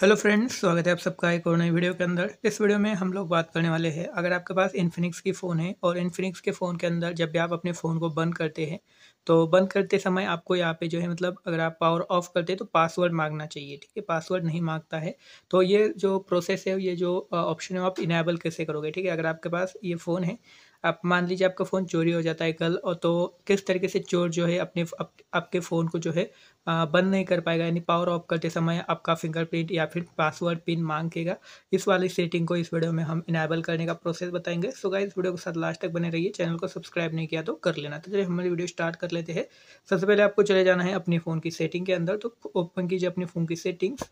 hello friends स्वागत है आप सबका एक और नई वीडियो के अंदर इस वीडियो में हम लोग बात करने वाले हैं अगर आपके पास इन्फिनिक्स की फ़ोन है और इन्फिनिक्स के फ़ोन के अंदर जब भी आप अपने फ़ोन को बंद करते हैं तो बंद करते समय आपको यहाँ पे जो है मतलब अगर आप पावर ऑफ करते हैं तो पासवर्ड मांगना चाहिए ठीक है पासवर्ड नहीं मांगता है तो ये जो प्रोसेस है ये जो ऑप्शन है आप इनेबल कैसे करोगे ठीक है अगर आपके पास ये फ़ोन है आप मान लीजिए आपका फ़ोन चोरी हो जाता है कल और तो किस तरीके से चोर जो है अपने आप, आपके फ़ोन को जो है बंद नहीं कर पाएगा यानी पावर ऑफ करते समय आपका फिंगरप्रिंट या फिर पासवर्ड पिन मांगेगा इस वाली सेटिंग को इस वीडियो में हम इनेबल करने का प्रोसेस बताएंगे सो गाइस वीडियो के साथ लास्ट तक बने रहिए चैनल को सब्सक्राइब नहीं किया तो कर लेना तो चलिए हमारी वीडियो स्टार्ट कर लेते हैं सबसे पहले आपको चले जाना है अपने फ़ोन की सेटिंग के अंदर तो ओपन कीजिए अपने फ़ोन की सेटिंग्स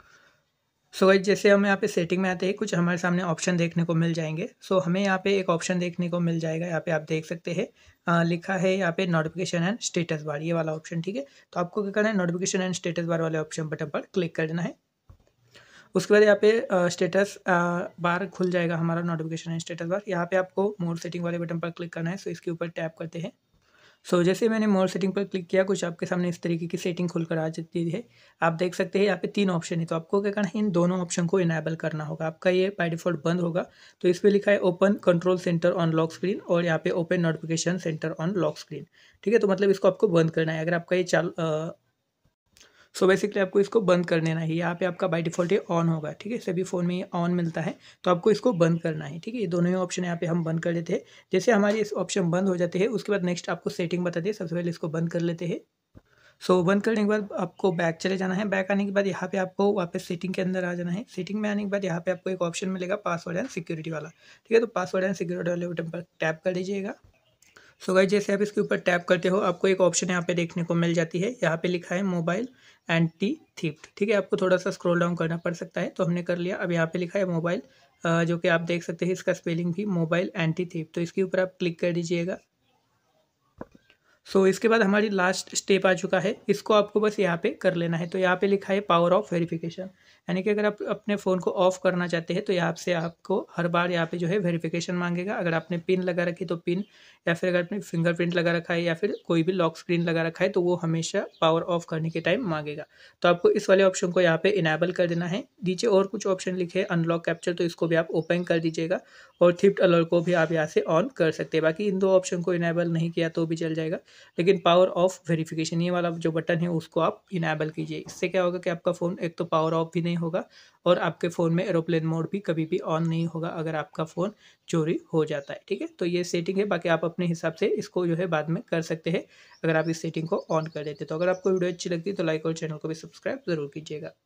सो so जैसे हम यहाँ पे सेटिंग में आते हैं कुछ हमारे सामने ऑप्शन देखने को मिल जाएंगे सो so, हमें यहाँ पे एक ऑप्शन देखने को मिल जाएगा यहाँ पे आप देख सकते हैं लिखा है यहाँ पे नोटिफिकेशन एंड स्टेटस बार ये वाला ऑप्शन ठीक है तो आपको क्या करना है नोटिफिकेशन एंड स्टेटस बार वाले ऑप्शन बटन पर क्लिक कर देना है उसके बाद यहाँ पे स्टेटस बार खुल जाएगा हमारा नोटिफिकेशन एंड स्टेटस बार यहाँ पे आपको मोर सेटिंग वाले बटन पर क्लिक करना है सो इसके ऊपर टैप करते हैं सो so, जैसे मैंने मोर सेटिंग पर क्लिक किया कुछ आपके सामने इस तरीके की सेटिंग खुलकर आ जाती है आप देख सकते हैं यहाँ पे तीन ऑप्शन है तो आपको क्या करना है इन दोनों ऑप्शन को इनेबल करना होगा आपका ये बाय डिफॉल्ट बंद होगा तो इस पर लिखा है open control centre on lock screen और यहाँ पे open notification centre on lock screen ठीक है तो मतलब इसको आपको बंद करना है अगर आपका ये चाल सो बेसिकली आपको इसको बंद कर देना है यहाँ पे आपका बाई डिफॉल्ट ऑन होगा ठीक है सभी फ़ोन में ये ऑन मिलता है तो आपको इसको बंद करना है ठीक है ये दोनों ही ऑप्शन यहाँ पे हम बंद कर लेते हैं जैसे हमारे इस ऑप्शन बंद हो जाते हैं उसके बाद नेक्स्ट आपको सेटिंग बता हैं सबसे पहले इसको बंद कर लेते हैं सो so, बंद करने के बाद आपको बैक चले जाना है बैक आने के बाद यहाँ पे आपको वापस सेटिंग के अंदर आ जाना है सेटिंग में आने के बाद यहाँ पे आपको एक ऑप्शन मिलेगा पासवर्ड एंड सिक्योरिटी वाला ठीक है तो पासवर्ड एंड सिक्योरिटी वाले बटन पर टैप कर लीजिएगा सो गाइज जैसे आप इसके ऊपर टैप करते हो आपको एक ऑप्शन यहाँ पे देखने को मिल जाती है यहाँ पे लिखा है मोबाइल एंटी थीप्ट ठीक है आपको थोड़ा सा स्क्रोल डाउन करना पड़ सकता है तो हमने कर लिया अब यहाँ पे लिखा है मोबाइल जो कि आप देख सकते हैं इसका स्पेलिंग भी मोबाइल एंटी थीप्ट तो इसके ऊपर आप क्लिक कर दीजिएगा सो so, इसके बाद हमारी लास्ट स्टेप आ चुका है इसको आपको बस यहाँ पे कर लेना है तो यहाँ पे लिखा है पावर ऑफ वेरिफिकेशन यानी कि अगर आप अपने फ़ोन को ऑफ करना चाहते हैं तो यहाँ से आपको हर बार यहाँ पे जो है वेरिफिकेशन मांगेगा अगर आपने पिन लगा रखी तो पिन या फिर अगर आपने फिंगरप्रिंट लगा रखा है या फिर कोई भी लॉक स्क्रीन लगा रखा है तो वो हमेशा पावर ऑफ करने के टाइम मांगेगा तो आपको इस वाले ऑप्शन को यहाँ पे इनेबल कर देना है नीचे और कुछ ऑप्शन लिखे अनलॉक कैप्चर तो इसको भी आप ओपन कर दीजिएगा और थिप्ट अलर्ट को भी आप यहाँ से ऑन कर सकते हैं बाकी इन दो ऑप्शन को इनेबल नहीं किया तो भी चल जाएगा लेकिन पावर ऑफ वेरिफिकेशन ये वाला जो बटन है उसको आप इनेबल कीजिए इससे क्या होगा कि आपका फ़ोन एक तो पावर ऑफ भी नहीं होगा और आपके फ़ोन में एरोप्लेन मोड भी कभी भी ऑन नहीं होगा अगर आपका फ़ोन चोरी हो जाता है ठीक है तो ये सेटिंग है बाकी आप अपने हिसाब से इसको जो है बाद में कर सकते हैं अगर आप इस सेटिंग को ऑन कर देते तो अगर आपको वीडियो अच्छी लगती तो लाइक और चैनल को भी सब्सक्राइब ज़रूर कीजिएगा